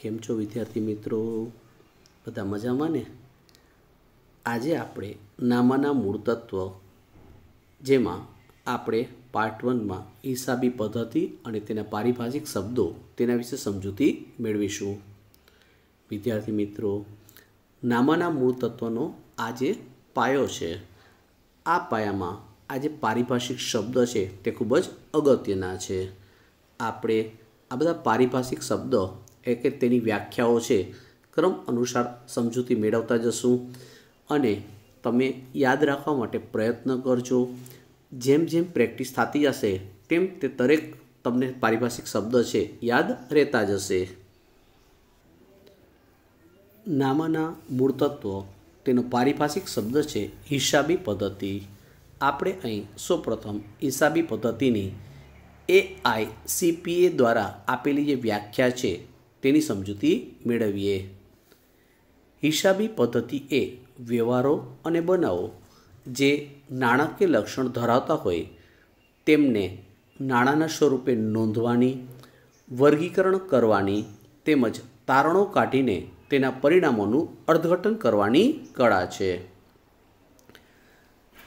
કેમ છો વિદ્યાર્થી મિત્રો બધા મજામાં ને આજે આપણે નામાના મૂળ તત્વ જેમાં આપણે પાર્ટ વનમાં હિસાબી પદ્ધતિ અને તેના પારિભાષિક શબ્દો તેના વિશે સમજૂતી મેળવીશું વિદ્યાર્થી મિત્રો નામાના મૂળ તત્વનો આ પાયો છે આ પાયામાં આ જે પારિભાષિક શબ્દ છે તે ખૂબ જ અગત્યના છે આપણે આ બધા પારિભાષિક શબ્દો એ કે તેની વ્યાખ્યાઓ છે ક્રમ અનુસાર સમજૂતી મેળવતા જશું અને તમે યાદ રાખવા માટે પ્રયત્ન કરજો જેમ જેમ પ્રેક્ટિસ થતી જશે તેમ તે દરેક તમને પારિભાષિક શબ્દ છે યાદ રહેતા જશે નામાના મૂળ મૂળતત્વ તેનો પારિભાષિક શબ્દ છે હિસાબી પદ્ધતિ આપણે અહીં સૌપ્રથમ હિસાબી પદ્ધતિની એ આઈ સીપીએ દ્વારા આપેલી જે વ્યાખ્યા છે તેની સમજૂતી મેળવીએ હિસાબી પદ્ધતિ એ વ્યવહારો અને બનાવો જે નાણાકીય લક્ષણ ધરાવતા હોય તેમને નાણાંના સ્વરૂપે નોંધવાની વર્ગીકરણ કરવાની તેમજ તારણો કાઢીને તેના પરિણામોનું અર્થઘટન કરવાની કળા છે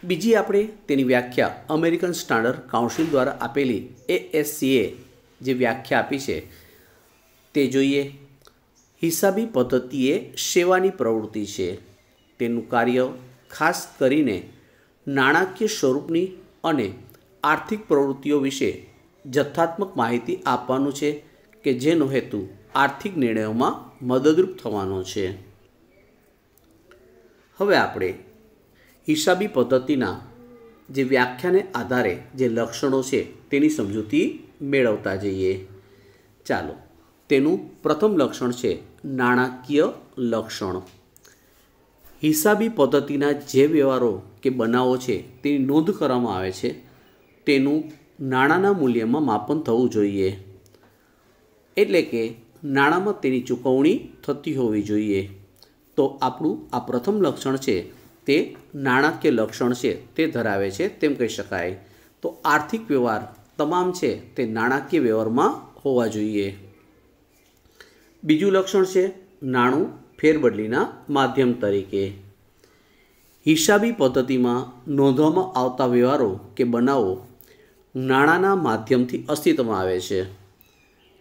બીજી આપણે તેની વ્યાખ્યા અમેરિકન સ્ટાન્ડર્ડ કાઉન્સિલ દ્વારા આપેલી એએસસીએ જે વ્યાખ્યા આપી છે તે જોઈએ હિસાબી પદ્ધતિ એ સેવાની પ્રવૃત્તિ છે તેનું કાર્ય ખાસ કરીને નાણાકીય સ્વરૂપની અને આર્થિક પ્રવૃત્તિઓ વિશે જથ્થાત્મક માહિતી આપવાનું છે કે જેનો હેતુ આર્થિક નિર્ણયોમાં મદદરૂપ થવાનો છે હવે આપણે હિસાબી પદ્ધતિના જે વ્યાખ્યાને આધારે જે લક્ષણો છે તેની સમજૂતી મેળવતા જઈએ ચાલો તેનું પ્રથમ લક્ષણ છે નાણાકીય લક્ષણ હિસાબી પદ્ધતિના જે વ્યવહારો કે બનાવો છે તેની નોંધ કરવામાં આવે છે તેનું નાણાંના મૂલ્યમાં માપન થવું જોઈએ એટલે કે નાણાંમાં તેની ચૂકવણી થતી હોવી જોઈએ તો આપણું આ પ્રથમ લક્ષણ છે તે નાણાકીય લક્ષણ છે તે ધરાવે છે તેમ કહી શકાય તો આર્થિક વ્યવહાર તમામ છે તે નાણાકીય વ્યવહારમાં હોવા જોઈએ બીજું લક્ષણ છે નાણું ફેરબદલીના માધ્યમ તરીકે હિસાબી પદ્ધતિમાં નોંધવામાં આવતા વ્યવહારો કે બનાવો નાણાંના માધ્યમથી અસ્તિત્વમાં આવે છે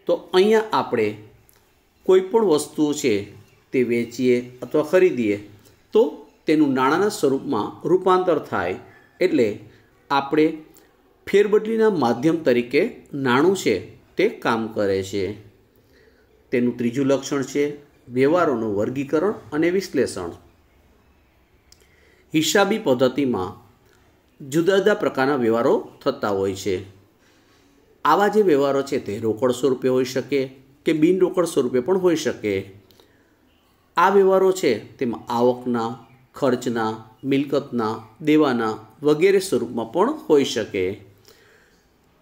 તો અહીંયા આપણે કોઈપણ વસ્તુઓ છે તે વેચીએ અથવા ખરીદીએ તો તેનું નાણાંના સ્વરૂપમાં રૂપાંતર થાય એટલે આપણે ફેરબદલીના માધ્યમ તરીકે નાણું છે તે કામ કરે છે તેનું ત્રીજું લક્ષણ છે વ્યવહારોનું વર્ગીકરણ અને વિશ્લેષણ હિસાબી પદ્ધતિમાં જુદા જુદા પ્રકારના વ્યવહારો થતા હોય છે આવા જે વ્યવહારો છે તે રોકડ સ્વરૂપે હોઈ શકે કે બિનરોકડ સ્વરૂપે પણ હોઈ શકે આ વ્યવહારો છે તેમાં આવકના ખર્ચના મિલકતના દેવાના વગેરે સ્વરૂપમાં પણ હોઈ શકે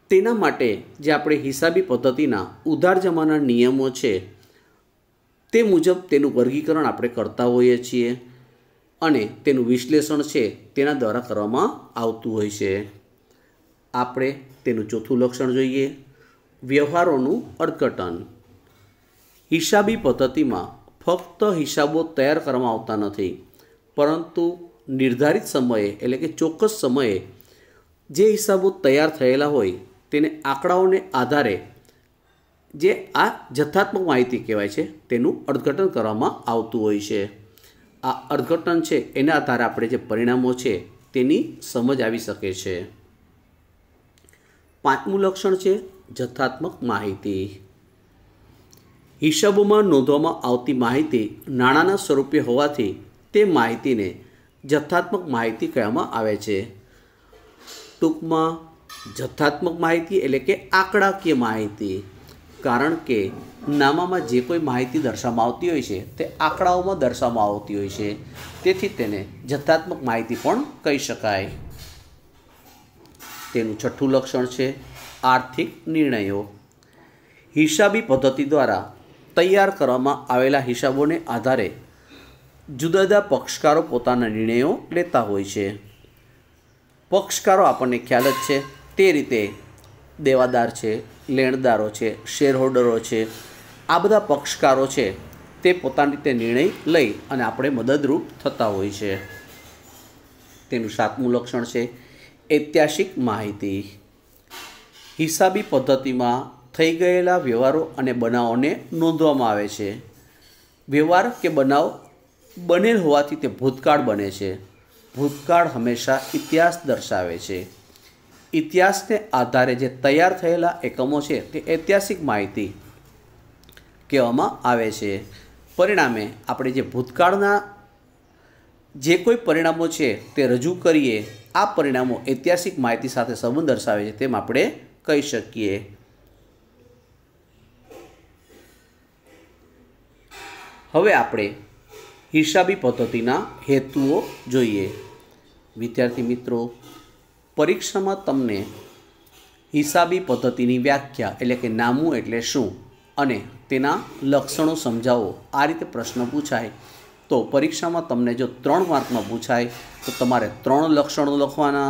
તેના માટે જે આપણે હિસાબી પદ્ધતિના ઉધાર જમાના નિયમો છે તે મુજબ તેનું વર્ગીકરણ આપણે કરતા હોઈએ છીએ અને તેનું વિશ્લેષણ છે તેના દ્વારા કરવામાં આવતું હોય છે આપણે તેનું ચોથું લક્ષણ જોઈએ વ્યવહારોનું અર્થઘટન હિસાબી પદ્ધતિમાં ફક્ત હિસાબો તૈયાર કરવામાં આવતા નથી પરંતુ નિર્ધારિત સમયે એટલે કે ચોક્કસ સમયે જે હિસાબો તૈયાર થયેલા હોય તેને આંકડાઓને આધારે જે આ જથ્થાત્મક માહિતી કહેવાય છે તેનું અર્થઘટન કરવામાં આવતું હોય છે આ અર્થઘટન છે એના આધારે આપણે જે પરિણામો છે તેની સમજ આવી શકે છે પાંચમું લક્ષણ છે જથ્થાત્મક માહિતી હિસાબોમાં નોંધવામાં આવતી માહિતી નાણાંના સ્વરૂપે હોવાથી તે માહિતીને જથ્થાત્મક માહિતી કહેવામાં આવે છે ટૂંકમાં જથ્થાત્મક માહિતી એટલે કે આંકડાકીય માહિતી કારણ કે નામામાં જે કોઈ માહિતી દર્શાવવામાં આવતી હોય છે તે આંકડાઓમાં દર્શાવવામાં આવતી હોય છે તેથી તેને જથ્થાત્મક માહિતી પણ કહી શકાય તેનું છઠ્ઠું લક્ષણ છે આર્થિક નિર્ણયો હિસાબી પદ્ધતિ દ્વારા તૈયાર કરવામાં આવેલા હિસાબોને આધારે જુદા જુદા પક્ષકારો પોતાના નિર્ણયો લેતા હોય છે પક્ષકારો આપણને ખ્યાલ જ છે તે રીતે દેવાદાર છે લેણદારો છે શેરહોલ્ડરો છે આ બધા પક્ષકારો છે તે પોતાની રીતે નિર્ણય લઈ અને આપણે મદદરૂપ થતા હોય છે તેનું સાતમું લક્ષણ છે ઐતિહાસિક માહિતી હિસાબી પદ્ધતિમાં થઈ ગયેલા વ્યવહારો અને બનાવોને નોંધવામાં આવે છે વ્યવહાર કે બનાવ બનેલ હોવાથી તે ભૂતકાળ બને છે ભૂતકાળ હંમેશા ઇતિહાસ દર્શાવે છે ઇતિહાસને આધારે જે તૈયાર થયેલા એકમો છે તે ઐતિહાસિક માહિતી કહેવામાં આવે છે પરિણામે આપણે જે ભૂતકાળના જે કોઈ પરિણામો છે તે રજૂ કરીએ આ પરિણામો ઐતિહાસિક માહિતી સાથે સંબંધ દર્શાવે છે તેમ આપણે કહી શકીએ હવે આપણે હિસાબી પદ્ધતિના હેતુઓ જોઈએ વિદ્યાર્થી મિત્રો પરીક્ષામાં તમને હિસાબી પદ્ધતિની વ્યાખ્યા એટલે કે નામું એટલે શું અને તેના લક્ષણો સમજાવો આ રીતે પ્રશ્ન પૂછાય તો પરીક્ષામાં તમને જો ત્રણ માર્કમાં પૂછાય તો તમારે ત્રણ લક્ષણો લખવાના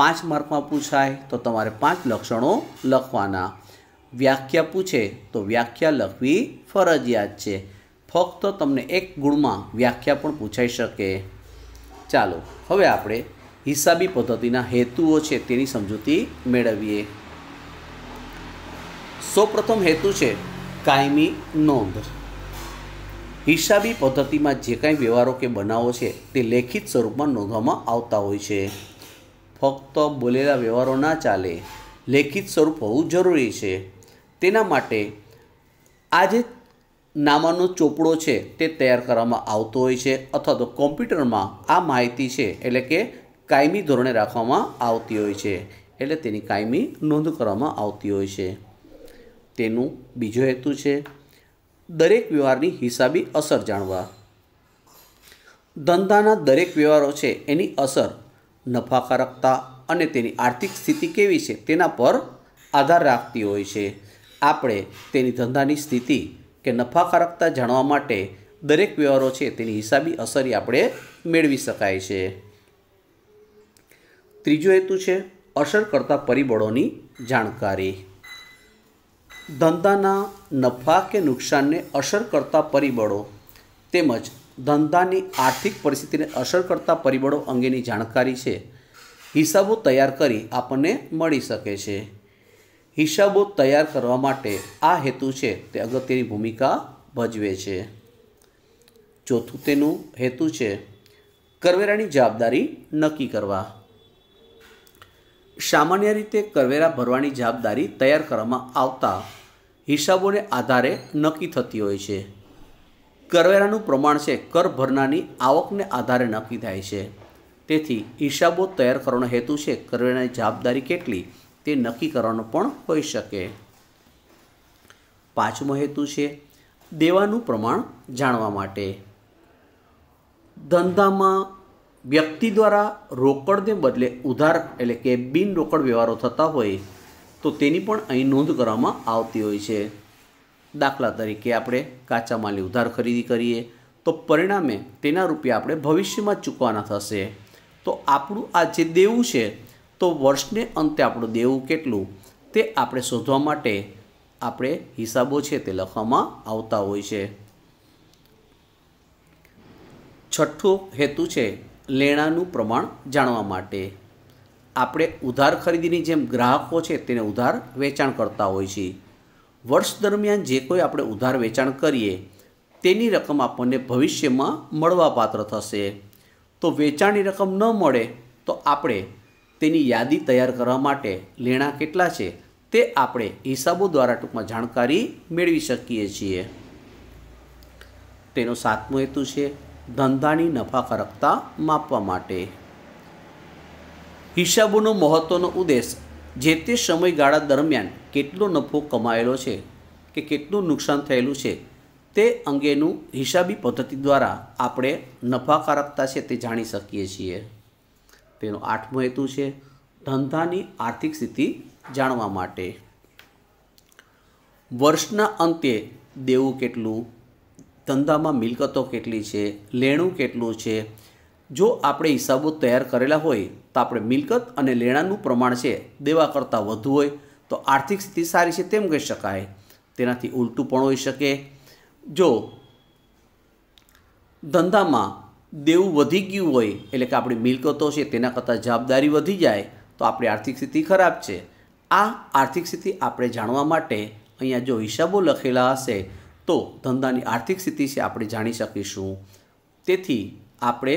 પાંચ માર્કમાં પૂછાય તો તમારે પાંચ લક્ષણો લખવાના વ્યાખ્યા પૂછે તો વ્યાખ્યા લખવી ફરજિયાત છે ફક્ત તમને એક ગુણમાં વ્યાખ્યા પણ પૂછાઈ શકે ચાલો હવે આપણે હિસાબી પદ્ધતિના હેતુઓ છે તેની સમજૂતી મેળવીએ સૌપ્રથમ હેતુ છે કાયમી નોંધ હિસાબી પદ્ધતિમાં જે કાંઈ વ્યવહારો કે બનાવો છે તે લેખિત સ્વરૂપમાં નોંધવામાં આવતા હોય છે ફક્ત બોલેલા વ્યવહારો ના ચાલે લેખિત સ્વરૂપ હોવું જરૂરી છે તેના માટે આ જે નામાનો ચોપડો છે તે તૈયાર કરવામાં આવતો હોય છે અથવા તો કોમ્પ્યુટરમાં આ માહિતી છે એટલે કે કાયમી ધોરણે રાખવામાં આવતી હોય છે એટલે તેની કાયમી નોંધ કરવામાં આવતી હોય છે તેનું બીજો હેતુ છે દરેક વ્યવહારની હિસાબી અસર જાણવા ધંધાના દરેક વ્યવહારો છે એની અસર નફાકારકતા અને તેની આર્થિક સ્થિતિ કેવી છે તેના પર આધાર રાખતી હોય છે આપણે તેની ધંધાની સ્થિતિ કે નફાકારકતા જાણવા માટે દરેક વ્યવહારો છે તેની હિસાબી અસરી આપણે મેળવી શકાય છે ત્રીજો હેતુ છે અસર કરતા પરિબળોની જાણકારી ધંધાના નફા કે નુકસાનને અસર કરતા પરિબળો તેમજ ધંધાની આર્થિક પરિસ્થિતિને અસર કરતા પરિબળો અંગેની જાણકારી છે હિસાબો તૈયાર કરી આપણને મળી શકે છે હિસાબો તૈયાર કરવા માટે આ હેતુ છે તે અગત્યની ભૂમિકા ભજવે છે ચોથું તેનું હેતુ છે કરવેરાની જવાબદારી નક્કી કરવા સામાન્ય રીતે કરવેરા ભરવાની જવાબદારી તૈયાર કરવામાં આવતા હિસાબોને આધારે નક્કી થતી હોય છે કરવેરાનું પ્રમાણ છે કર ભરનારની આવકને આધારે નક્કી થાય છે તેથી હિસાબો તૈયાર કરવાનો હેતુ છે કરવેરાની જવાબદારી કેટલી તે નક્કી કરવાનો પણ હોઈ શકે પાંચમો હેતુ છે દેવાનું પ્રમાણ જાણવા માટે ધંધામાં વ્યક્તિ દ્વારા રોકડને બદલે ઉધાર એટલે કે બિન રોકડ વ્યવહારો થતા હોય તો તેની પણ અહીં નોંધ કરવામાં આવતી હોય છે દાખલા તરીકે આપણે કાચા માલની ઉધાર ખરીદી કરીએ તો પરિણામે તેના રૂપે આપણે ભવિષ્યમાં ચૂકવાના થશે તો આપણું આ જે દેવું છે તો વર્ષને અંતે આપણું દેવું કેટલું તે આપણે શોધવા માટે આપણે હિસાબો છે તે લખવામાં આવતા હોય છે છઠ્ઠો હેતુ છે લેણાનું પ્રમાણ જાણવા માટે આપણે ઉધાર ખરીદીની જેમ ગ્રાહકો છે તેને ઉધાર વેચાણ કરતા હોય છે વર્ષ દરમિયાન જે કોઈ આપણે ઉધાર વેચાણ કરીએ તેની રકમ આપણને ભવિષ્યમાં મળવાપાત્ર થશે તો વેચાણની રકમ ન મળે તો આપણે તેની યાદી તૈયાર કરવા માટે લેણા કેટલા છે તે આપણે હિસાબો દ્વારા ટૂંકમાં જાણકારી મેળવી શકીએ છીએ તેનો સાતમો હેતુ છે ધંધાની નફાકારકતા માપવા માટે હિસાબોનો મહત્ત્વનો ઉદ્દેશ જે તે સમયગાળા દરમિયાન કેટલો નફો કમાયેલો છે કે કેટલું નુકસાન થયેલું છે તે અંગેનું હિસાબી પદ્ધતિ દ્વારા આપણે નફાકારકતા છે તે જાણી શકીએ છીએ તેનો આઠમો હેતુ છે ધંધાની આર્થિક સ્થિતિ જાણવા માટે વર્ષના અંતે દેવું કેટલું ધંધામાં મિલકતો કેટલી છે લેણું કેટલું છે જો આપણે હિસાબો તૈયાર કરેલા હોય તો આપણે મિલકત અને લેણાનું પ્રમાણ છે દેવા કરતાં વધુ હોય તો આર્થિક સ્થિતિ સારી છે તેમ કહી શકાય તેનાથી ઉલટું પણ હોઈ શકે જો ધંધામાં દેવું વધી ગયું હોય એટલે કે આપણી મિલકતો છે તેના કરતાં જવાબદારી વધી જાય તો આપણી આર્થિક સ્થિતિ ખરાબ છે આ આર્થિક સ્થિતિ આપણે જાણવા માટે અહીંયા જો હિસાબો લખેલા હશે તો ધંધાની આર્થિક સ્થિતિ છે આપણે જાણી શકીશું તેથી આપણે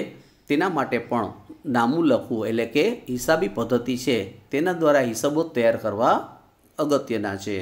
તેના માટે પણ નામું લખવું એટલે કે હિસાબી પદ્ધતિ છે તેના દ્વારા હિસાબો તૈયાર કરવા અગત્યના છે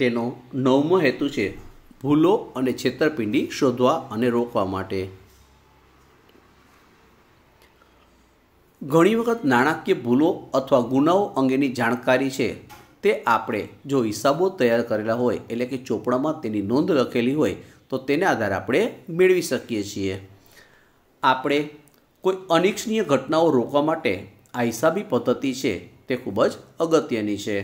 તેનો નવમો હેતુ છે ભૂલો અને છેતરપિંડી શોધવા અને રોકવા માટે ઘણી વખત નાણાકીય ભૂલો અથવા ગુનાઓ અંગેની જાણકારી છે તે આપણે જો હિસાબો તૈયાર કરેલા હોય એટલે કે ચોપડામાં તેની નોંધ લખેલી હોય તો તેના આધારે આપણે મેળવી શકીએ છીએ આપણે કોઈ અનિચ્છનીય ઘટનાઓ રોકવા માટે આ હિસાબી પદ્ધતિ છે તે ખૂબ જ અગત્યની છે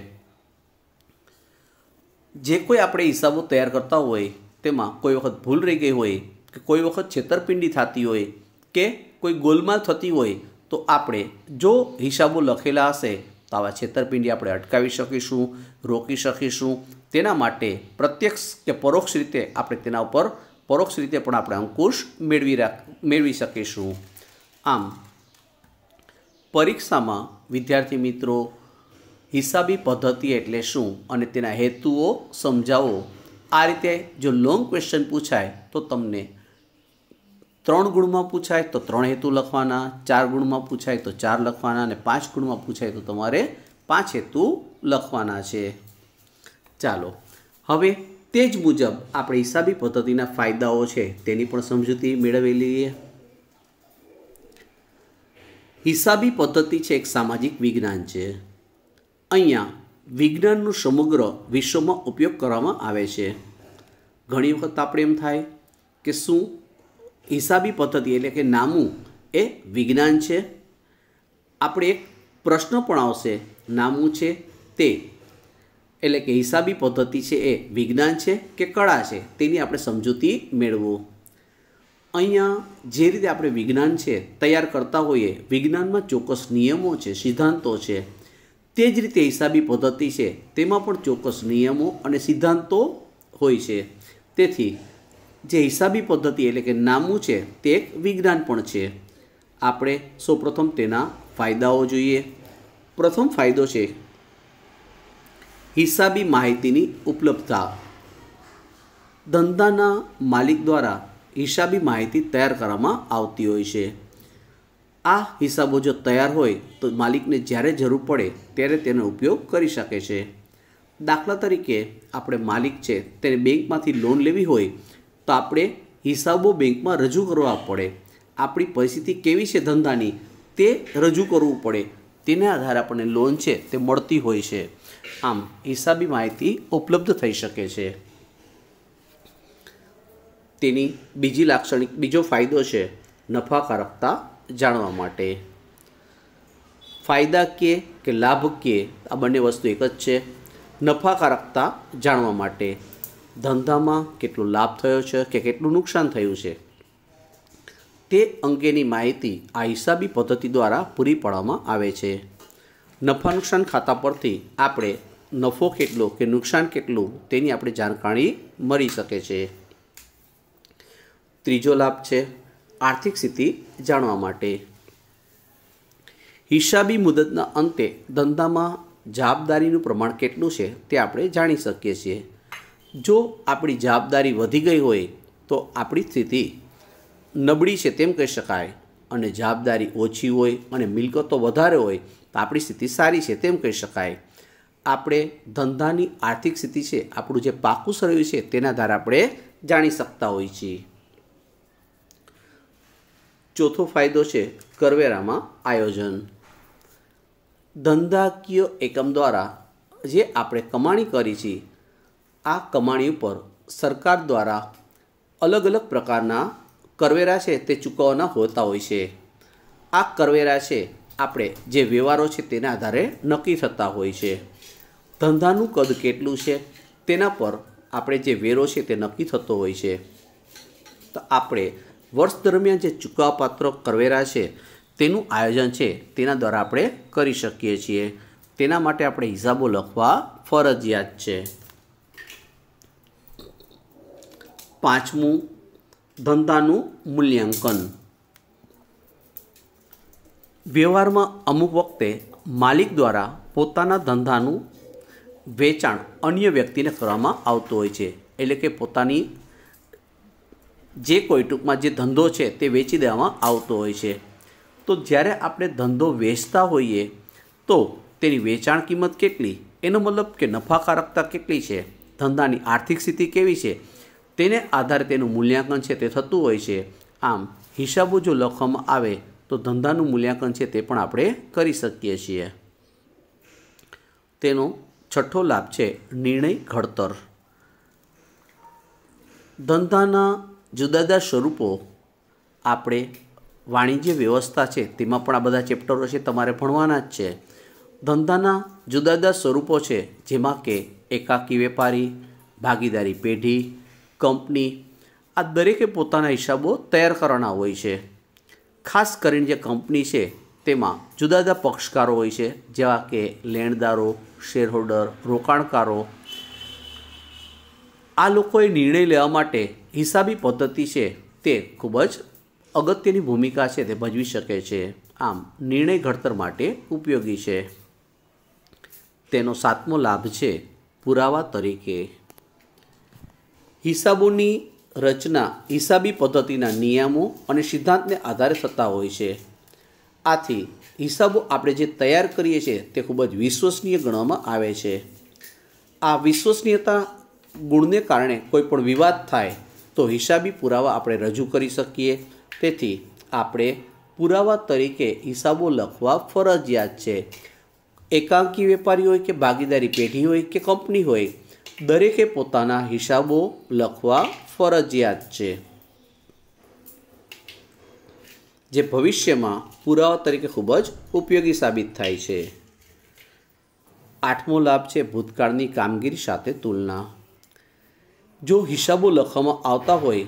જે કોઈ આપણે હિસાબો તૈયાર કરતા હોય તેમાં કોઈ વખત ભૂલ રહી ગઈ હોય કે કોઈ વખત છેતરપિંડી થતી હોય કે કોઈ ગોલમાલ થતી હોય તો આપણે જો હિસાબો લખેલા હશે તો આવા છેતરપિંડી આપણે અટકાવી શકીશું રોકી શકીશું તેના માટે પ્રત્યક્ષ કે પરોક્ષ રીતે આપણે તેના ઉપર પરોક્ષ રીતે પણ આપણે અંકુશ મેળવી રાખ મેળવી શકીશું આમ પરીક્ષામાં વિદ્યાર્થી મિત્રો હિસાબી પદ્ધતિ એટલે શું અને તેના હેતુઓ સમજાવો આ રીતે જો લોંગ ક્વેશ્ચન પૂછાય તો તમને ત્રણ ગુણમાં પૂછાય તો ત્રણ હેતુ લખવાના ચાર ગુણમાં પૂછાય તો ચાર લખવાના અને પાંચ ગુણમાં પૂછાય તો તમારે પાંચ હેતુ લખવાના છે ચાલો હવે તે જ મુજબ આપણે હિસાબી પદ્ધતિના ફાયદાઓ છે તેની પણ સમજૂતી મેળવી લઈએ હિસાબી પદ્ધતિ છે એક સામાજિક વિજ્ઞાન છે અહીંયા વિજ્ઞાનનું સમગ્ર વિશ્વમાં ઉપયોગ કરવામાં આવે છે ઘણી વખત આપણે એમ થાય કે શું હિસાબી પદ્ધતિ એટલે કે નામું એ વિજ્ઞાન છે આપણે એક પ્રશ્ન પણ આવશે નામું છે તે એટલે કે હિસાબી પદ્ધતિ છે એ વિજ્ઞાન છે કે કળા છે તેની આપણે સમજૂતી મેળવવું અહીંયા જે રીતે આપણે વિજ્ઞાન છે તૈયાર કરતા હોઈએ વિજ્ઞાનમાં ચોક્કસ નિયમો છે સિદ્ધાંતો છે તે જ રીતે હિસાબી પદ્ધતિ છે તેમાં પણ ચોક્કસ નિયમો અને સિદ્ધાંતો હોય છે તેથી જે હિસાબી પદ્ધતિ એટલે કે નામું છે તે એક વિજ્ઞાન પણ છે આપણે સૌપ્રથમ તેના ફાયદાઓ જોઈએ પ્રથમ ફાયદો છે હિસાબી માહિતીની ઉપલબ્ધતા ધંધાના માલિક દ્વારા હિસાબી માહિતી તૈયાર કરવામાં આવતી હોય છે આ હિસાબો જો તૈયાર હોય તો માલિકને જ્યારે જરૂર પડે ત્યારે તેનો ઉપયોગ કરી શકે છે દાખલા તરીકે આપણે માલિક છે તેને બેંકમાંથી લોન લેવી હોય તો આપણે હિસાબો બેંકમાં રજૂ કરવા પડે આપણી પરિસ્થિતિ કેવી છે ધંધાની તે રજૂ કરવું પડે તેના આધારે આપણને લોન છે તે મળતી હોય છે આમ હિસાબી માહિતી ઉપલબ્ધ થઈ શકે છે તેની બીજી લાક્ષણિક બીજો ફાયદો છે નફાકારકતા જાણવા માટે ફાયદા કે કે લાભ કે આ બંને વસ્તુ એક જ છે નફાકારકતા જાણવા માટે ધંધામાં કેટલો લાભ થયો છે કે કેટલું નુકસાન થયું છે તે અંગેની માહિતી આ હિસાબી પદ્ધતિ દ્વારા પૂરી પાડવામાં આવે છે નફા નુકસાન ખાતા પરથી આપણે નફો કેટલો કે નુકસાન કેટલું તેની આપણે જાણકારી મળી શકે છે ત્રીજો લાભ છે આર્થિક સ્થિતિ જાણવા માટે હિસાબી મુદતના અંતે ધંધામાં જવાબદારીનું પ્રમાણ કેટલું છે તે આપણે જાણી શકીએ છીએ જો આપણી જવાબદારી વધી ગઈ હોય તો આપણી સ્થિતિ નબળી છે તેમ કહી શકાય અને જવાબદારી ઓછી હોય અને મિલકતો વધારે હોય તો આપણી સ્થિતિ સારી છે તેમ કહી શકાય આપણે ધંધાની આર્થિક સ્થિતિ છે આપણું જે પાકું સર્વિસ છે તેના દ્વારા આપણે જાણી શકતા હોઈએ છીએ ચોથો ફાયદો છે કરવેરામાં આયોજન ધંધાકીય એકમ દ્વારા જે આપણે કમાણી કરી છે આ કમાણી ઉપર સરકાર દ્વારા અલગ અલગ પ્રકારના કરવેરા છે તે ચૂકવવાના હોતા હોય છે આ કરવેરા છે આપણે જે વ્યવહારો છે તેના આધારે નક્કી થતા હોય છે ધંધાનું કદ કેટલું છે તેના પર આપણે જે વેરો છે તે નક્કી થતો હોય છે તો આપણે વર્ષ દરમિયાન જે ચૂકવાપાત્ર કરવેરા છે તેનું આયોજન છે તેના દ્વારા આપણે કરી શકીએ છીએ તેના માટે આપણે હિસાબો લખવા ફરજિયાત છે પાંચમું ધંધાનું મૂલ્યાંકન વ્યવહારમાં અમુક વખતે માલિક દ્વારા પોતાના ધંધાનું વેચાણ અન્ય વ્યક્તિને કરવામાં આવતું હોય છે એટલે કે પોતાની જે કોઈ ટૂંકમાં જે ધંધો છે તે વેચી દેવામાં આવતો હોય છે તો જ્યારે આપણે ધંધો વેચતા હોઈએ તો તેની વેચાણ કિંમત કેટલી એનો મતલબ કે નફાકારકતા કેટલી છે ધંધાની આર્થિક સ્થિતિ કેવી છે તેને આધારે તેનું મૂલ્યાંકન છે તે થતું હોય છે આમ હિસાબો જો લખવામાં આવે તો ધંધાનું મૂલ્યાંકન છે તે પણ આપણે કરી શકીએ છીએ તેનો છઠ્ઠો લાભ છે નિર્ણય ઘડતર ધંધાના જુદા જુદા સ્વરૂપો આપણે વાણિજ્ય વ્યવસ્થા છે તેમાં પણ આ બધા ચેપ્ટરો છે તમારે ભણવાના જ છે ધંધાના જુદા જુદા સ્વરૂપો છે જેમાં કે એકાકી વેપારી ભાગીદારી પેઢી કંપની આ દરેકે પોતાના હિસાબો તૈયાર કરવાના હોય છે ખાસ કરીને જે કંપની છે તેમાં જુદા જુદા પક્ષકારો હોય છે જેવા કે લેણદારો શેરહોલ્ડર રોકાણકારો આ લોકોએ નિર્ણય લેવા માટે હિસાબી પદ્ધતિ છે તે ખૂબ જ અગત્યની ભૂમિકા છે તે ભજવી શકે છે આમ નિર્ણય ઘડતર માટે ઉપયોગી છે તેનો સાતમો લાભ છે પુરાવા તરીકે હિસાબોની રચના હિસાબી પદ્ધતિના નિયમો અને સિદ્ધાંતને આધારે થતા હોય છે આથી હિસાબો આપણે જે તૈયાર કરીએ છીએ તે ખૂબ જ વિશ્વસનીય ગણવામાં આવે છે આ વિશ્વસનીયતા ગુણને કારણે કોઈ પણ વિવાદ થાય તો હિસાબી પુરાવા આપણે રજૂ કરી શકીએ તેથી આપણે પુરાવા તરીકે હિસાબો લખવા ફરજિયાત છે એકાંકી વેપારી હોય કે ભાગીદારી પેઢી હોય કે કંપની હોય દરેકે પોતાના હિસાબો લખવા ફરજિયાત છે જે ભવિષ્યમાં પુરાવા તરીકે ખૂબ જ ઉપયોગી સાબિત થાય છે આઠમો લાભ છે ભૂતકાળની કામગીરી સાથે તુલના જો હિસાબો લખવામાં આવતા હોય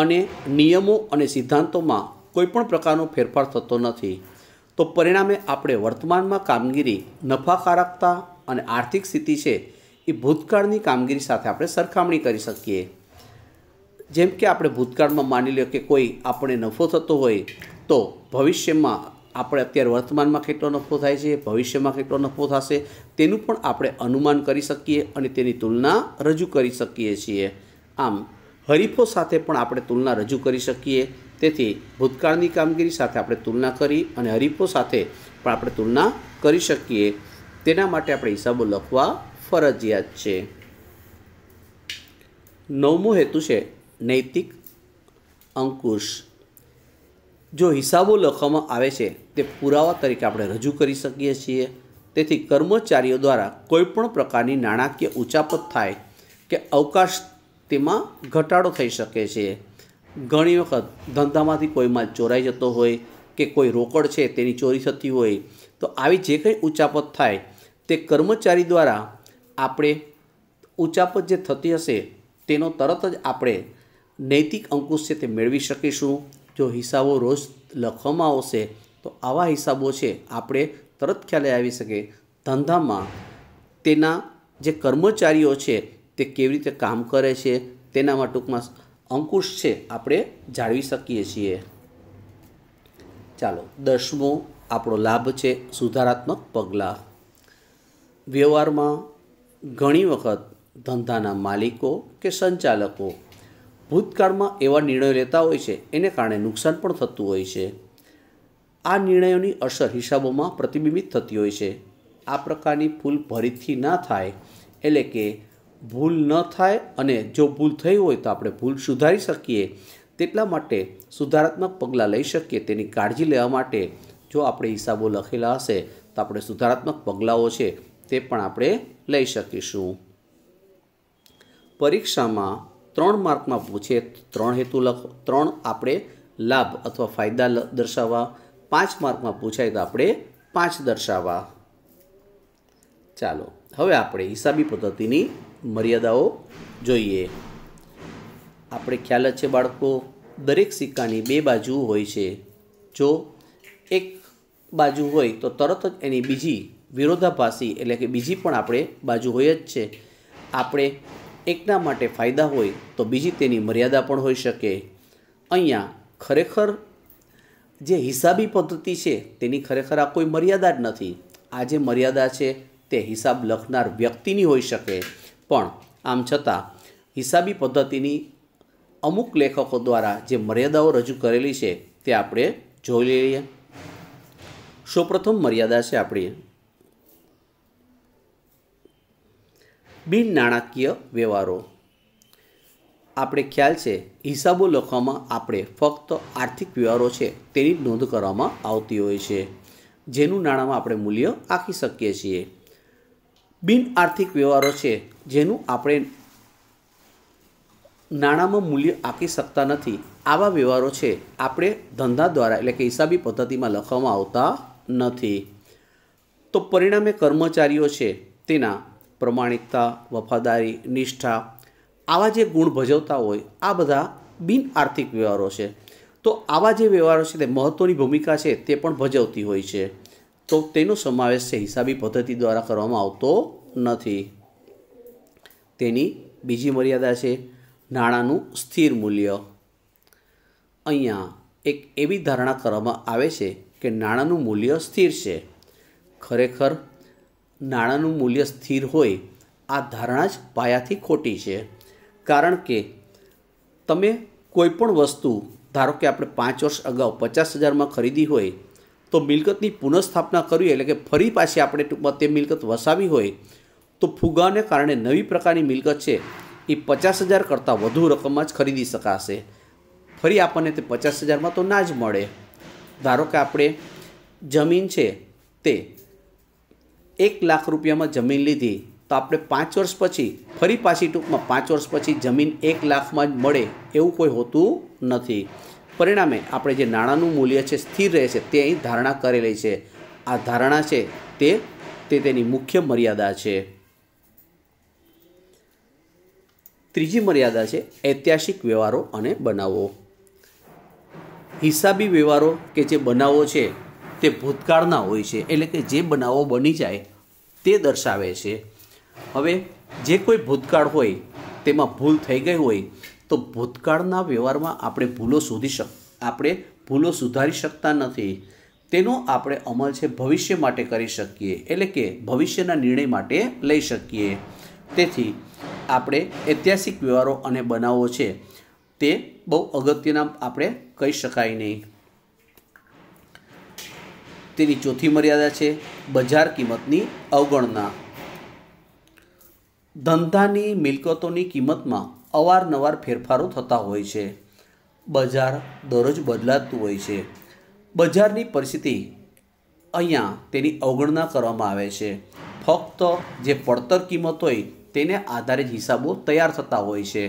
અને નિયમો અને સિદ્ધાંતોમાં કોઈપણ પ્રકારનો ફેરફાર થતો નથી તો પરિણામે આપણે વર્તમાનમાં કામગીરી નફાકારકતા અને આર્થિક સ્થિતિ છે એ ભૂતકાળની કામગીરી સાથે આપણે સરખામણી કરી શકીએ જેમ કે આપણે ભૂતકાળમાં માની લો કે કોઈ આપણે નફો થતો હોય તો ભવિષ્યમાં આપણે અત્યારે વર્તમાનમાં કેટલો નફો થાય છે ભવિષ્યમાં કેટલો નફો થશે તેનું પણ આપણે અનુમાન કરી શકીએ અને તેની તુલના રજૂ કરી શકીએ છીએ આમ હરીફો સાથે પણ આપણે તુલના રજૂ કરી શકીએ તેથી ભૂતકાળની કામગીરી સાથે આપણે તુલના કરી અને હરીફો સાથે પણ આપણે તુલના કરી શકીએ તેના માટે આપણે હિસાબો લખવા ફરજિયાત છે નવમો હેતુ છે નૈતિક અંકુશ જો હિસાબો લખવામાં આવે છે તે પુરાવા તરીકે આપણે રજૂ કરી શકીએ છીએ તેથી કર્મચારીઓ દ્વારા કોઈપણ પ્રકારની નાણાકીય ઉચાપત થાય કે અવકાશ તેમાં ઘટાડો થઈ શકે છે ઘણી વખત ધંધામાંથી કોઈ માલ ચોરાઈ જતો હોય કે કોઈ રોકડ છે તેની ચોરી થતી હોય તો આવી જે કંઈ ઉચાપત થાય તે કર્મચારી દ્વારા આપણે ઉચાપત જે થતી હશે તેનો તરત જ આપણે નૈતિક અંકુશ છે તે મેળવી શકીશું જો હિસાબો રોજ લખવામાં આવશે તો આવા હિસાબો છે આપણે તરત ખ્યાલે આવી શકે ધંધામાં તેના જે કર્મચારીઓ છે તે કેવી રીતે કામ કરે છે તેનામાં ટૂંકમાં અંકુશ છે આપણે જાળવી શકીએ છીએ ચાલો દસમો આપણો લાભ છે સુધારાત્મક પગલાં વ્યવહારમાં ઘણી વખત ધંધાના માલિકો કે સંચાલકો ભૂતકાળમાં એવા નિર્ણયો લેતા હોય છે એને કારણે નુકસાન પણ થતું હોય છે આ નિર્ણયોની અસર હિસાબોમાં પ્રતિબિંબિત થતી હોય છે આ પ્રકારની ભૂલ ભરીથી ના થાય એટલે કે ભૂલ ન થાય અને જો ભૂલ થઈ હોય તો આપણે ભૂલ સુધારી શકીએ તેટલા માટે સુધારાત્મક પગલાં લઈ શકીએ તેની કાળજી લેવા માટે જો આપણે હિસાબો લખેલા હશે તો આપણે સુધારાત્મક પગલાઓ છે તે પણ આપણે લઈ શકીશું પરીક્ષામાં ત્રણ માર્કમાં પૂછે ત્રણ હેતુ લખો ત્રણ આપણે લાભ અથવા ફાયદા દર્શાવવા પાંચ માર્કમાં પૂછાય તો આપણે પાંચ દર્શાવવા ચાલો હવે આપણે હિસાબી પદ્ધતિની મર્યાદાઓ જોઈએ આપણે ખ્યાલ જ છે બાળકો દરેક સિક્કાની બે બાજુ હોય છે જો એક બાજુ હોય તો તરત જ એની બીજી વિરોધાભાસી એટલે કે બીજી પણ આપણે બાજુ હોય જ છે આપણે એકના માટે ફાયદા હોય તો બીજી તેની મર્યાદા પણ હોઈ શકે અહીંયા ખરેખર જે હિસાબી પદ્ધતિ છે તેની ખરેખર આ કોઈ મર્યાદા જ નથી આ જે મર્યાદા છે તે હિસાબ લખનાર વ્યક્તિની હોઈ શકે પણ આમ છતાં હિસાબી પદ્ધતિની અમુક લેખકો દ્વારા જે મર્યાદાઓ રજૂ કરેલી છે તે આપણે જોઈ લઈએ સૌપ્રથમ મર્યાદા છે આપણી બિન નાણાકીય વ્યવહારો આપણે ખ્યાલ છે હિસાબો લખવામાં આપણે ફક્ત આર્થિક વ્યવહારો છે તેની નોંધ કરવામાં આવતી હોય છે જેનું નાણાંમાં આપણે મૂલ્ય આંકી શકીએ છીએ બિન આર્થિક વ્યવહારો છે જેનું આપણે નાણાંમાં મૂલ્ય આંકી શકતા નથી આવા વ્યવહારો છે આપણે ધંધા દ્વારા એટલે કે હિસાબી પદ્ધતિમાં લખવામાં આવતા નથી તો પરિણામે કર્મચારીઓ છે તેના પ્રમાણિકતા વફાદારી નિષ્ઠા આવા જે ગુણ ભજવતા હોય આ બધા બિન આર્થિક વ્યવહારો છે તો આવા જે વ્યવહારો છે તે મહત્ત્વની ભૂમિકા છે તે પણ ભજવતી હોય છે તો તેનો સમાવેશ છે હિસાબી પદ્ધતિ દ્વારા કરવામાં આવતો નથી તેની બીજી મર્યાદા છે નાણાંનું સ્થિર મૂલ્ય અહીંયા એક એવી ધારણા કરવામાં આવે છે કે નાણાંનું મૂલ્ય સ્થિર છે ખરેખર નાણાંનું મૂલ્ય સ્થિર હોય આ ધારણા જ પાયાથી ખોટી છે કારણ કે તમે કોઈપણ વસ્તુ ધારો કે આપણે પાંચ વર્ષ અગાઉ પચાસ હજારમાં ખરીદી હોય તો મિલકતની પુનઃસ્થાપના કરવી એટલે કે ફરી પાછી આપણે ટૂંકમાં તે મિલકત વસાવી હોય તો ફુગાને કારણે નવી પ્રકારની મિલકત છે એ પચાસ હજાર કરતાં વધુ રકમમાં જ ખરીદી શકાશે ફરી આપણને તે પચાસ હજારમાં તો ના જ મળે ધારો કે આપણે જમીન છે તે એક લાખ રૂપિયામાં જમીન લીધી તો આપણે પાંચ વર્ષ પછી ફરી પાછી ટૂંકમાં પાંચ વર્ષ પછી જમીન એક લાખમાં જ મળે એવું કોઈ હોતું નથી પરિણામે આપણે જે નાણાંનું મૂલ્ય છે સ્થિર રહે છે તે અહીં ધારણા કરેલી છે આ ધારણા છે તે તે તેની મુખ્ય મર્યાદા છે ત્રીજી મર્યાદા છે ઐતિહાસિક વ્યવહારો અને બનાવો હિસાબી વ્યવહારો કે જે બનાવો છે તે ભૂતકાળના હોય છે એટલે કે જે બનાવો બની જાય તે દર્શાવે છે હવે જે કોઈ ભૂતકાળ હોય તેમાં ભૂલ થઈ ગઈ હોય તો ભૂતકાળના વ્યવહારમાં આપણે ભૂલો શોધી શક આપણે ભૂલો સુધારી શકતા નથી તેનો આપણે અમલ છે ભવિષ્ય માટે કરી શકીએ એટલે કે ભવિષ્યના નિર્ણય માટે લઈ શકીએ તેથી આપણે ઐતિહાસિક વ્યવહારો અને બનાવો છે તે બહુ અગત્યના આપણે કહી શકાય નહીં તેની ચોથી મર્યાદા છે બજાર કિંમતની અવગણના ધંધાની મિલકતોની કિંમતમાં અવારનવાર ફેરફારો થતા હોય છે બજાર દરરોજ બદલાતું હોય છે બજારની પરિસ્થિતિ અહીંયા તેની અવગણના કરવામાં આવે છે ફક્ત જે પડતર કિંમત હોય તેને આધારે જ હિસાબો તૈયાર થતા હોય છે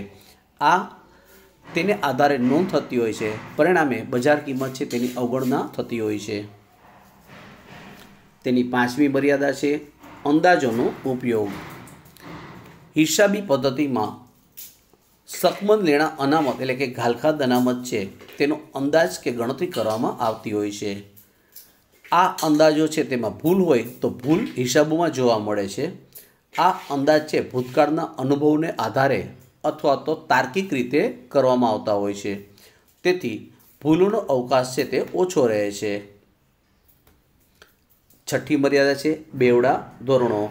આ તેને આધારે નોંધ થતી હોય છે પરિણામે બજાર કિંમત છે તેની અવગણના થતી હોય છે તેની પાંચમી મર્યાદા છે અંદાજોનો ઉપયોગ હિસાબી પદ્ધતિમાં સકમંદ લેણા અનામત એટલે કે ઘાલખાદ અનામત છે તેનો અંદાજ કે ગણતરી કરવામાં આવતી હોય છે આ અંદાજો છે તેમાં ભૂલ હોય તો ભૂલ હિસાબોમાં જોવા મળે છે આ અંદાજ છે ભૂતકાળના અનુભવને આધારે અથવા તો તાર્કિક રીતે કરવામાં આવતા હોય છે તેથી ભૂલોનો અવકાશ છે તે ઓછો રહે છે છઠ્ઠી મર્યાદા છે બેવડા ધોરણો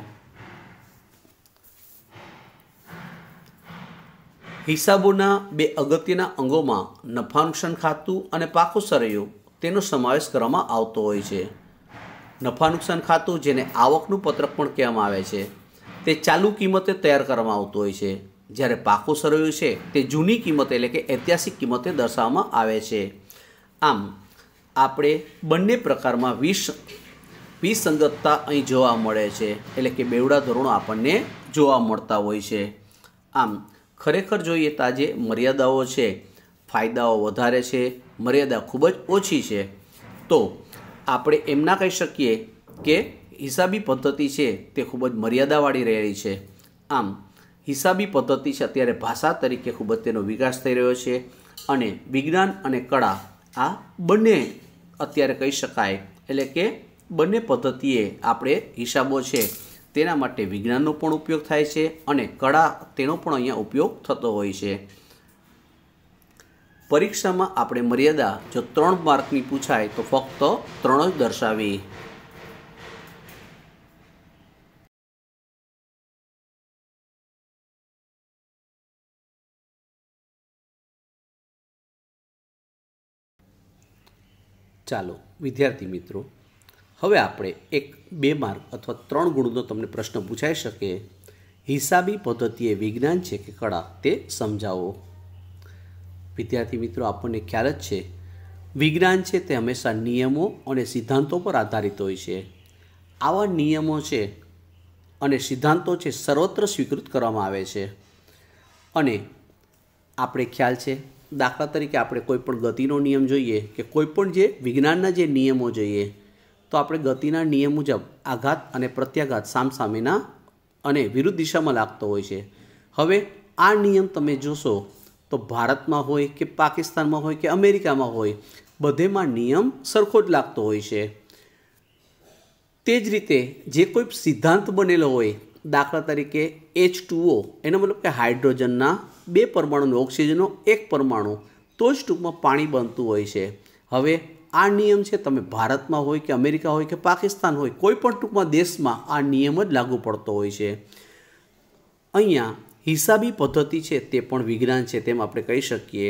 હિસાબોના બે અગત્યના અંગોમાં નફા નુકસાન ખાતું અને પાકો સરયો તેનો સમાવેશ કરવામાં આવતો હોય છે નફા નુકસાન ખાતું જેને આવકનું પત્રક પણ કહેવામાં આવે છે તે ચાલુ કિંમતે તૈયાર કરવામાં આવતું હોય છે જ્યારે પાકો સરવૈયું છે તે જૂની કિંમત એટલે કે ઐતિહાસિક કિંમતે દર્શાવવામાં આવે છે આમ આપણે બંને પ્રકારમાં વીસ વિસંગતતા અહીં જોવા મળે છે એટલે કે બેવડા ધોરણો આપણને જોવા મળતા હોય છે આમ ખરેખર જોઈએ તો આજે મર્યાદાઓ છે ફાયદાઓ વધારે છે મર્યાદા ખૂબ જ ઓછી છે તો આપણે એમ ના કહી શકીએ કે હિસાબી પદ્ધતિ છે તે ખૂબ જ મર્યાદાવાળી રહેલી છે આમ હિસાબી પદ્ધતિ છે અત્યારે ભાષા તરીકે ખૂબ જ તેનો વિકાસ થઈ રહ્યો છે અને વિજ્ઞાન અને કળા આ બંને અત્યારે કહી શકાય એટલે કે બંને પદ્ધતિએ આપણે હિસાબો છે તેના માટે વિજ્ઞાનનો પણ ઉપયોગ થાય છે અને કળા તેનો પણ અહીંયા ઉપયોગ થતો હોય છે પરીક્ષામાં આપણે મર્યાદા જો ત્રણ માર્કની પૂછાય તો ફક્ત ત્રણ જ દર્શાવી ચાલો વિદ્યાર્થી મિત્રો હવે આપણે એક બે માર્ક અથવા ત્રણ ગુણનો તમને પ્રશ્ન પૂછાઈ શકે હિસાબી પદ્ધતિ એ વિજ્ઞાન છે કે કળા તે સમજાવો વિદ્યાર્થી મિત્રો આપણને ખ્યાલ જ છે વિજ્ઞાન છે તે હંમેશા નિયમો અને સિદ્ધાંતો પર આધારિત હોય છે આવા નિયમો છે અને સિદ્ધાંતો છે સર્વત્ર સ્વીકૃત કરવામાં આવે છે અને આપણે ખ્યાલ છે દાખલા તરીકે આપણે કોઈપણ ગતિનો નિયમ જોઈએ કે કોઈપણ જે વિજ્ઞાનના જે નિયમો જોઈએ તો આપણે ગતિના નિયમ મુજબ આઘાત અને પ્રત્યાઘાત સામસામેના અને વિરુદ્ધ દિશામાં લાગતો હોય છે હવે આ નિયમ તમે જોશો તો ભારતમાં હોય કે પાકિસ્તાનમાં હોય કે અમેરિકામાં હોય બધેમાં નિયમ સરખો જ લાગતો હોય છે તે જ રીતે જે કોઈ સિદ્ધાંત બનેલો હોય દાખલા તરીકે એચ ટુઓ એનો મતલબ કે હાઇડ્રોજનના બે પરમાણુનો ઓક્સિજનનો એક પરમાણુ તો જ ટૂંકમાં પાણી બનતું હોય છે હવે આ નિયમ છે તમે ભારતમાં હોય કે અમેરિકા હોય કે પાકિસ્તાન હોય કોઈ પણ ટૂંકમાં દેશમાં આ નિયમ જ લાગુ પડતો હોય છે અહીંયા હિસાબી પદ્ધતિ છે તે પણ વિજ્ઞાન છે તેમ આપણે કહી શકીએ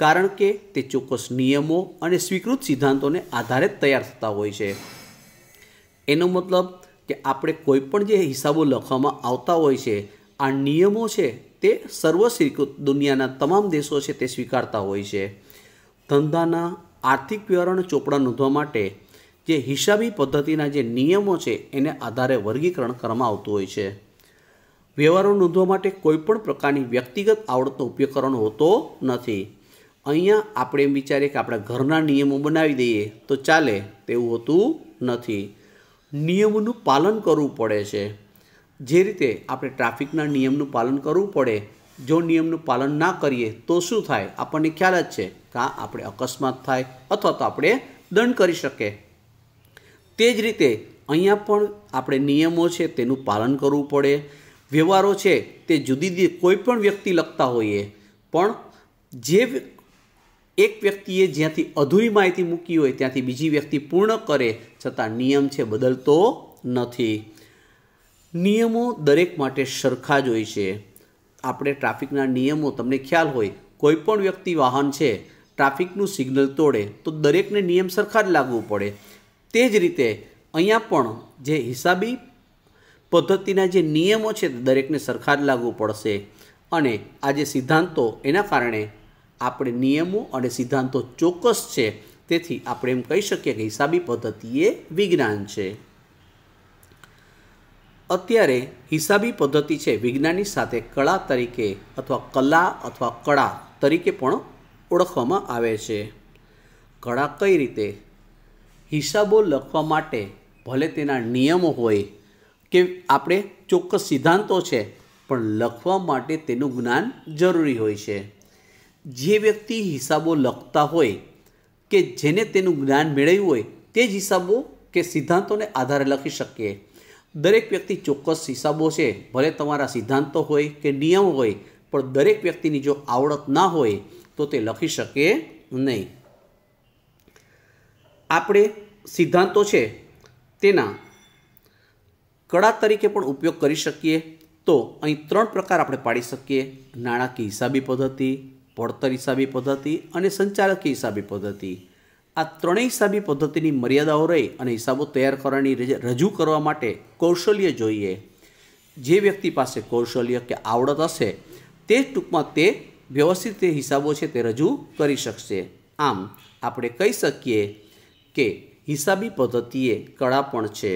કારણ કે તે ચોક્કસ નિયમો અને સ્વીકૃત સિદ્ધાંતોને આધારે તૈયાર થતા હોય છે એનો મતલબ કે આપણે કોઈ પણ જે હિસાબો લખવામાં આવતા હોય છે આ નિયમો છે તે સર્વસ્વીકૃત દુનિયાના તમામ દેશો છે તે સ્વીકારતા હોય છે ધંધાના આર્થિક વિવરણ ચોપડા નોંધવા માટે જે હિસાબી પદ્ધતિના જે નિયમો છે એને આધારે વર્ગીકરણ કરવામાં આવતું હોય છે વ્યવહારો નોંધવા માટે કોઈપણ પ્રકારની વ્યક્તિગત આવડતનો ઉપયોગ કરવાનો હોતો નથી અહીંયા આપણે એમ વિચારીએ કે આપણે ઘરના નિયમો બનાવી દઈએ તો ચાલે તેવું હોતું નથી નિયમોનું પાલન કરવું પડે છે જે રીતે આપણે ટ્રાફિકના નિયમનું પાલન કરવું પડે જો નિયમનું પાલન ના કરીએ તો શું થાય આપણને ખ્યાલ જ છે કે આપણે અકસ્માત થાય અથવા તો આપણે દંડ કરી શકે તે જ રીતે અહીંયા પણ આપણે નિયમો છે તેનું પાલન કરવું પડે વ્યવહારો છે તે જુદી જુદી કોઈ પણ વ્યક્તિ લખતા હોઈએ પણ જે એક વ્યક્તિએ જ્યાંથી અધૂરી માહિતી મૂકી હોય ત્યાંથી બીજી વ્યક્તિ પૂર્ણ કરે છતાં નિયમ છે બદલતો નથી નિયમો દરેક માટે સરખા જ હોય છે આપણે ટ્રાફિકના નિયમો તમને ખ્યાલ હોય કોઈ પણ વ્યક્તિ વાહન છે ટ્રાફિકનું સિગ્નલ તોડે તો દરેકને નિયમ સરખા જ લાગવું પડે તે જ રીતે અહીંયા પણ જે હિસાબી પદ્ધતિના જે નિયમો છે તે દરેકને સરખા જ લાગવું પડશે અને આ જે સિદ્ધાંતો એના કારણે આપણે નિયમો અને સિદ્ધાંતો ચોક્કસ છે તેથી આપણે એમ કહી શકીએ કે હિસાબી પદ્ધતિ એ વિજ્ઞાન છે અત્યારે હિસાબી પદ્ધતિ છે વિજ્ઞાનની સાથે કળા તરીકે અથવા કલા અથવા કળા તરીકે પણ ઓળખવામાં આવે છે કળા કઈ રીતે હિસાબો લખવા માટે ભલે તેના નિયમો હોય કે આપણે ચોક્કસ સિદ્ધાંતો છે પણ લખવા માટે તેનું જ્ઞાન જરૂરી હોય છે જે વ્યક્તિ હિસાબો લખતા હોય કે જેને તેનું જ્ઞાન મેળવ્યું હોય તે જ હિસાબો કે સિદ્ધાંતોને આધારે લખી શકીએ દરેક વ્યક્તિ ચોક્કસ હિસાબો છે ભલે તમારા સિદ્ધાંતો હોય કે નિયમ હોય પણ દરેક વ્યક્તિની જો આવડત ના હોય તો તે લખી શકે નહીં આપણે સિદ્ધાંતો છે તેના કળા તરીકે પણ ઉપયોગ કરી શકીએ તો અહીં ત્રણ પ્રકાર આપણે પાડી શકીએ નાણાકીય હિસાબી પદ્ધતિ પડતર હિસાબી પદ્ધતિ અને સંચાલકીય હિસાબી પદ્ધતિ આ ત્રણેય હિસાબી પદ્ધતિની મર્યાદાઓ રહી અને હિસાબો તૈયાર કરવાની રજૂ કરવા માટે કૌશલ્ય જોઈએ જે વ્યક્તિ પાસે કૌશલ્ય કે આવડત હશે તે ટૂંકમાં તે વ્યવસ્થિત તે હિસાબો છે તે રજૂ કરી શકશે આમ આપણે કહી શકીએ કે હિસાબી પદ્ધતિએ કળા પણ છે